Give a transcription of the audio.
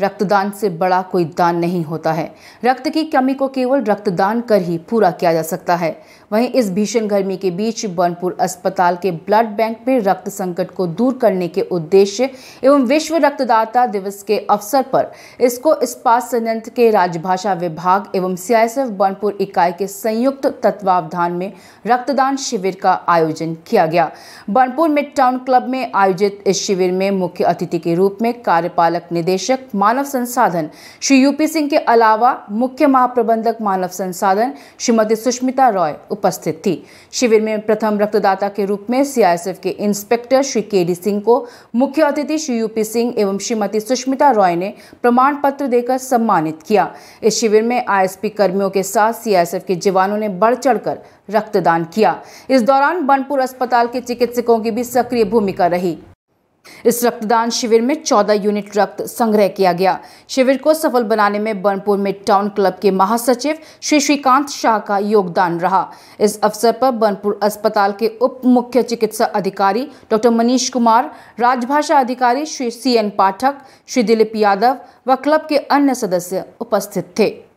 रक्तदान से बड़ा कोई दान नहीं होता है रक्त की कमी को केवल रक्तदान कर ही पूरा किया जा सकता है वहीं इस भीषण गर्मी के बीच बर्नपुर अस्पताल के ब्लड बैंक में रक्त संकट को दूर करने के उद्देश्य एवं विश्व रक्तदाता दिवस के अवसर पर इसको इस्पात संयंत्र के राजभाषा विभाग एवं सीआईएसएफ बर्नपुर इकाई के संयुक्त तत्वावधान में रक्तदान शिविर का आयोजन किया गया बर्नपुर मिड टाउन क्लब में आयोजित इस शिविर में मुख्य अतिथि के रूप में कार्यपालक निदेशक मानव संसाधन श्री यूपी सिंह के अलावा मुख्य महाप्रबंधक मानव संसाधन श्रीमती सुष्मिता रॉय उपस्थित थी शिविर में प्रथम रक्तदाता के रूप में सीआईएसएफ के इंस्पेक्टर श्री के डी सिंह को मुख्य अतिथि श्री यूपी सिंह एवं श्रीमती सुष्मिता रॉय ने प्रमाण पत्र देकर सम्मानित किया इस शिविर में आईएसपी कर्मियों के साथ सीआईएसएफ के जवानों ने बढ़ चढ़कर रक्तदान किया इस दौरान बनपुर अस्पताल के चिकित्सकों की भी सक्रिय भूमिका रही इस रक्तदान शिविर में 14 यूनिट रक्त संग्रह किया गया शिविर को सफल बनाने में बनपुर मिड टाउन क्लब के महासचिव श्री श्रीकांत शाह का योगदान रहा इस अवसर पर बनपुर अस्पताल के उप मुख्य चिकित्सा अधिकारी डॉक्टर मनीष कुमार राजभाषा अधिकारी श्री सी एन पाठक श्री दिलीप यादव व क्लब के अन्य सदस्य उपस्थित थे